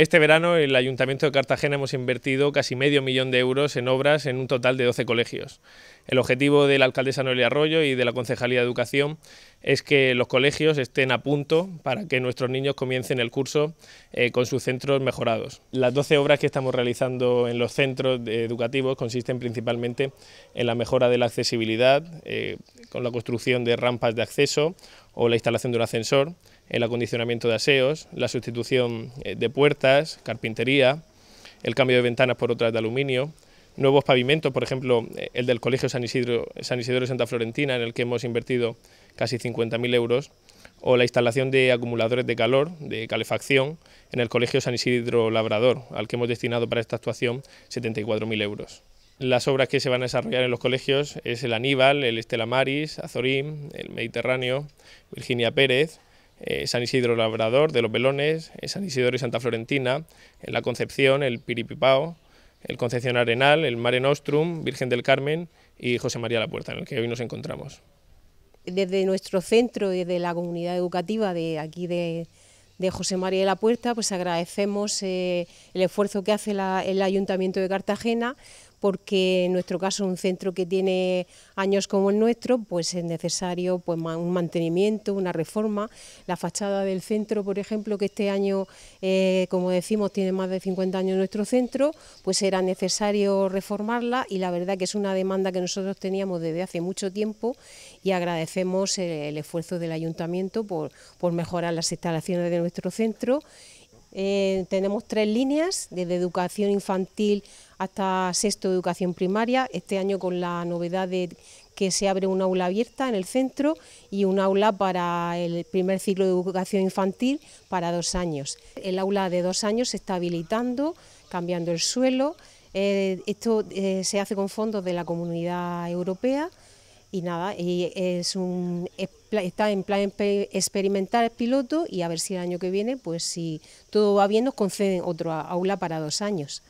Este verano el Ayuntamiento de Cartagena hemos invertido casi medio millón de euros en obras en un total de 12 colegios. El objetivo de la alcaldesa Noelia Arroyo y de la Concejalía de Educación es que los colegios estén a punto para que nuestros niños comiencen el curso eh, con sus centros mejorados. Las 12 obras que estamos realizando en los centros educativos consisten principalmente en la mejora de la accesibilidad, eh, con la construcción de rampas de acceso o la instalación de un ascensor, el acondicionamiento de aseos, la sustitución eh, de puertas, carpintería, el cambio de ventanas por otras de aluminio, nuevos pavimentos, por ejemplo, eh, el del Colegio San Isidro, San de Santa Florentina, en el que hemos invertido casi 50.000 euros, o la instalación de acumuladores de calor, de calefacción, en el Colegio San Isidro Labrador, al que hemos destinado para esta actuación 74.000 euros. Las obras que se van a desarrollar en los colegios es el Aníbal, el Estela Maris, Azorín, el Mediterráneo, Virginia Pérez, eh, San Isidro Labrador de los Belones, eh, San Isidro y Santa Florentina, en La Concepción, el Piripipao, el Concepción Arenal, el Mare Nostrum, Virgen del Carmen y José María La Puerta, en el que hoy nos encontramos. Desde nuestro centro, desde la comunidad educativa de aquí de, José María de la Puerta, pues agradecemos eh, el esfuerzo que hace el Ayuntamiento de Cartagena porque en nuestro caso un centro que tiene años como el nuestro, pues es necesario pues, un mantenimiento, una reforma. La fachada del centro, por ejemplo, que este año, eh, como decimos, tiene más de 50 años nuestro centro, pues era necesario reformarla y la verdad que es una demanda que nosotros teníamos desde hace mucho tiempo y agradecemos eh, el, esfuerzo del ayuntamiento por mejorar las instalaciones de nuestro centro. Eh, tenemos tres líneas, desde educación infantil hasta sexto de educación primaria, este año con la novedad de que se abre un aula abierta en el centro y un aula para el primer ciclo de educación infantil para dos años. El aula de dos años se está habilitando, cambiando el suelo, eh, esto eh, se hace con fondos de la Comunidad Europea, y nada, y es un, está en plan experimental el piloto y a ver si el año que viene, pues si todo va bien, nos conceden otro aula para dos años.